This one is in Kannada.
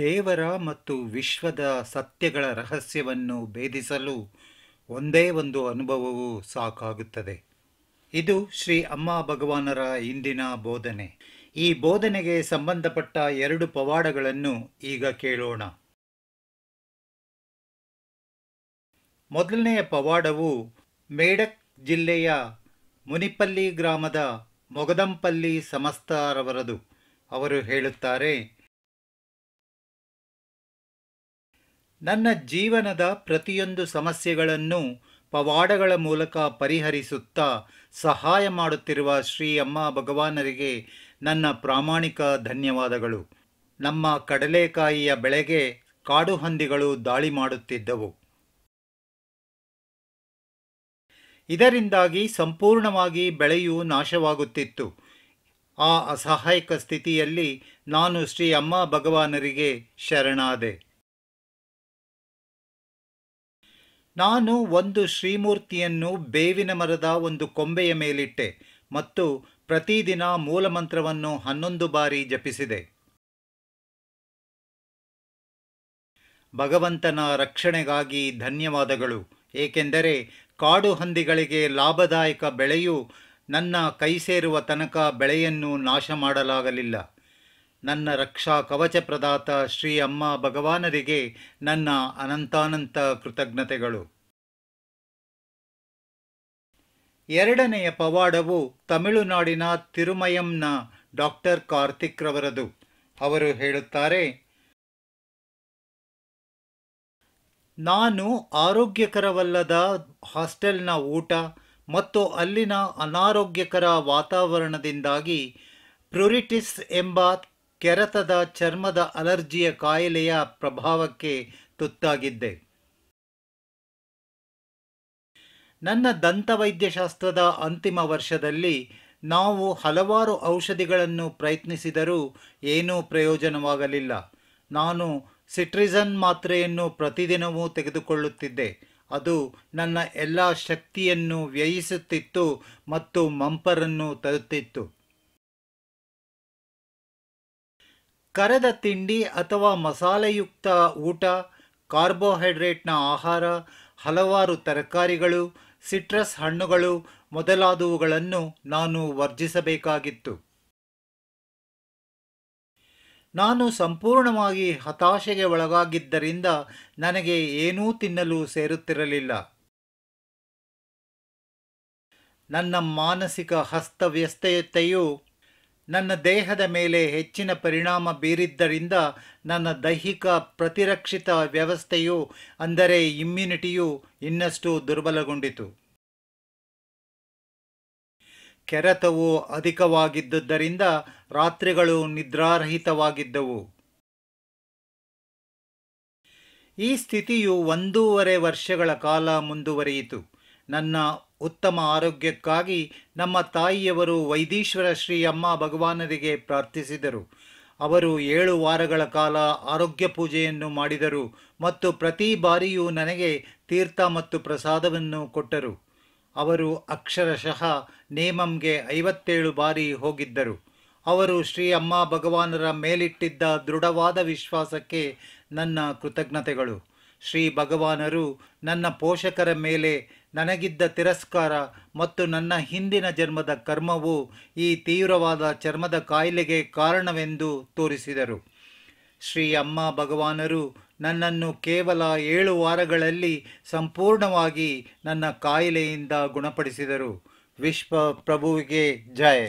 ದೇವರ ಮತ್ತು ವಿಶ್ವದ ಸತ್ಯಗಳ ರಹಸ್ಯವನ್ನು ಭೇದಿಸಲು ಒಂದೇ ಒಂದು ಅನುಭವವು ಸಾಕಾಗುತ್ತದೆ ಇದು ಶ್ರೀ ಅಮ್ಮ ಭಗವಾನರ ಇಂದಿನ ಬೋಧನೆ ಈ ಬೋಧನೆಗೆ ಸಂಬಂಧಪಟ್ಟ ಎರಡು ಪವಾಡಗಳನ್ನು ಈಗ ಕೇಳೋಣ ಮೊದಲನೆಯ ಪವಾಡವು ಮೇಡಕ್ ಜಿಲ್ಲೆಯ ಮುನಿಪಲ್ಲಿ ಗ್ರಾಮದ ಮೊಗದಂಪಲ್ಲಿ ಸಮಸ್ತಾರವರದು ಅವರು ಹೇಳುತ್ತಾರೆ ನನ್ನ ಜೀವನದ ಪ್ರತಿಯೊಂದು ಸಮಸ್ಯೆಗಳನ್ನು ಪವಾಡಗಳ ಮೂಲಕ ಪರಿಹರಿಸುತ್ತಾ ಸಹಾಯ ಮಾಡುತ್ತಿರುವ ಶ್ರೀ ಅಮ್ಮ ಭಗವಾನರಿಗೆ ನನ್ನ ಪ್ರಾಮಾಣಿಕ ಧನ್ಯವಾದಗಳು ನಮ್ಮ ಕಡಲೆಕಾಯಿಯ ಬೆಳೆಗೆ ಕಾಡು ಹಂದಿಗಳು ದಾಳಿ ಮಾಡುತ್ತಿದ್ದವು ಇದರಿಂದಾಗಿ ಸಂಪೂರ್ಣವಾಗಿ ಬೆಳೆಯು ನಾಶವಾಗುತ್ತಿತ್ತು ಆ ಅಸಹಾಯಕ ಸ್ಥಿತಿಯಲ್ಲಿ ನಾನು ಶ್ರೀ ಅಮ್ಮ ಭಗವಾನರಿಗೆ ಶರಣಾದೆ ನಾನು ಒಂದು ಶ್ರೀಮೂರ್ತಿಯನ್ನು ಬೇವಿನ ಮರದ ಒಂದು ಕೊಂಬೆಯ ಮೇಲಿಟ್ಟೆ ಮತ್ತು ಪ್ರತಿದಿನ ಮೂಲಮಂತ್ರವನ್ನು ಹನ್ನೊಂದು ಬಾರಿ ಜಪಿಸಿದೆ ಭಗವಂತನ ರಕ್ಷಣೆಗಾಗಿ ಧನ್ಯವಾದಗಳು ಏಕೆಂದರೆ ಕಾಡು ಹಂದಿಗಳಿಗೆ ಲಾಭದಾಯಕ ಬೆಳೆಯು ನನ್ನ ಕೈ ಸೇರುವ ತನಕ ಬೆಳೆಯನ್ನು ನಾಶ ಮಾಡಲಾಗಲಿಲ್ಲ ನನ್ನ ರಕ್ಷಾ ಕವಚ ಪ್ರದಾತ ಶ್ರೀ ಅಮ್ಮ ಭಗವಾನರಿಗೆ ನನ್ನ ಅನಂತಾನಂತ ಕೃತಜ್ಞತೆಗಳು ಎರಡನೆಯ ಪವಾಡವು ತಮಿಳುನಾಡಿನ ತಿರುಮಯಂನ ಡಾಕ್ಟರ್ ಕಾರ್ತಿಕ್ ರವರದು ಅವರು ಹೇಳುತ್ತಾರೆ ನಾನು ಆರೋಗ್ಯಕರವಲ್ಲದ ಹಾಸ್ಟೆಲ್ನ ಊಟ ಮತ್ತು ಅಲ್ಲಿನ ಅನಾರೋಗ್ಯಕರ ವಾತಾವರಣದಿಂದಾಗಿ ಪ್ರುರಿಟಿಸ್ ಎಂಬ ಕೆರೆತದ ಚರ್ಮದ ಅಲರ್ಜಿಯ ಕಾಯಿಲೆಯ ಪ್ರಭಾವಕ್ಕೆ ತುತ್ತಾಗಿದ್ದೆ ನನ್ನ ದಂತವೈದ್ಯಶಾಸ್ತ್ರದ ಅಂತಿಮ ವರ್ಷದಲ್ಲಿ ನಾವು ಹಲವಾರು ಔಷಧಿಗಳನ್ನು ಪ್ರಯತ್ನಿಸಿದರೂ ಏನೂ ಪ್ರಯೋಜನವಾಗಲಿಲ್ಲ ನಾನು ಸಿಟ್ರಿಜನ್ ಮಾತ್ರೆಯನ್ನು ಪ್ರತಿದಿನವೂ ತೆಗೆದುಕೊಳ್ಳುತ್ತಿದ್ದೆ ಅದು ನನ್ನ ಎಲ್ಲ ಶಕ್ತಿಯನ್ನು ವ್ಯಯಿಸುತ್ತಿತ್ತು ಮತ್ತು ಮಂಪರನ್ನು ತರುತ್ತಿತ್ತು ಕರೆದ ತಿಂಡಿ ಅಥವಾ ಮಸಾಲೆಯುಕ್ತ ಊಟ ಕಾರ್ಬೋಹೈಡ್ರೇಟ್ನ ಆಹಾರ ಹಲವಾರು ತರಕಾರಿಗಳು ಸಿಟ್ರಸ್ ಹಣ್ಣುಗಳು ಮೊದಲಾದವುಗಳನ್ನು ನಾನು ವರ್ಜಿಸಬೇಕಾಗಿತ್ತು ನಾನು ಸಂಪೂರ್ಣವಾಗಿ ಹತಾಶೆಗೆ ಒಳಗಾಗಿದ್ದರಿಂದ ನನಗೆ ಏನೂ ತಿನ್ನಲು ಸೇರುತ್ತಿರಲಿಲ್ಲ ನನ್ನ ಮಾನಸಿಕ ಹಸ್ತವ್ಯಸ್ತತೆಯು ನನ್ನ ದೇಹದ ಮೇಲೆ ಹೆಚ್ಚಿನ ಪರಿಣಾಮ ಬೀರಿದ್ದರಿಂದ ನನ್ನ ದೈಹಿಕ ಪ್ರತಿರಕ್ಷಿತ ವ್ಯವಸ್ಥೆಯು ಅಂದರೆ ಇಮ್ಯುನಿಟಿಯು ಇನ್ನಷ್ಟು ದುರ್ಬಲಗೊಂಡಿತು ಕೆರೆತವು ಅಧಿಕವಾಗಿದ್ದುದರಿಂದ ರಾತ್ರಿಗಳು ನಿದ್ರಾರಹಿತವಾಗಿದ್ದವು ಈ ಸ್ಥಿತಿಯು ಒಂದೂವರೆ ವರ್ಷಗಳ ಕಾಲ ಮುಂದುವರಿಯಿತು ನನ್ನ ಉತ್ತಮ ಆರೋಗ್ಯಕ್ಕಾಗಿ ನಮ್ಮ ತಾಯಿಯವರು ವೈದೀಶ್ವರ ಶ್ರೀ ಅಮ್ಮ ಭಗವಾನರಿಗೆ ಪ್ರಾರ್ಥಿಸಿದರು ಅವರು ಏಳು ವಾರಗಳ ಕಾಲ ಆರೋಗ್ಯ ಪೂಜೆಯನ್ನು ಮಾಡಿದರು ಮತ್ತು ಪ್ರತಿ ಬಾರಿಯೂ ನನಗೆ ತೀರ್ಥ ಮತ್ತು ಪ್ರಸಾದವನ್ನು ಕೊಟ್ಟರು ಅವರು ಅಕ್ಷರಶಃ ನೇಮಂಗೆ ಐವತ್ತೇಳು ಬಾರಿ ಹೋಗಿದ್ದರು ಅವರು ಶ್ರೀ ಅಮ್ಮ ಭಗವಾನರ ಮೇಲಿಟ್ಟಿದ್ದ ದೃಢವಾದ ವಿಶ್ವಾಸಕ್ಕೆ ನನ್ನ ಕೃತಜ್ಞತೆಗಳು ಶ್ರೀ ಭಗವಾನರು ನನ್ನ ಪೋಷಕರ ಮೇಲೆ ನನಗಿದ್ದ ತಿರಸ್ಕಾರ ಮತ್ತು ನನ್ನ ಹಿಂದಿನ ಜನ್ಮದ ಕರ್ಮವು ಈ ತೀವ್ರವಾದ ಚರ್ಮದ ಕಾಯಿಲೆಗೆ ಕಾರಣವೆಂದು ತೋರಿಸಿದರು ಶ್ರೀ ಅಮ್ಮ ಭಗವಾನರು ನನ್ನನ್ನು ಕೇವಲ ಏಳು ವಾರಗಳಲ್ಲಿ ಸಂಪೂರ್ಣವಾಗಿ ನನ್ನ ಕಾಯಿಲೆಯಿಂದ ಗುಣಪಡಿಸಿದರು ವಿಶ್ವ ಪ್ರಭುವಿಗೆ ಜಯ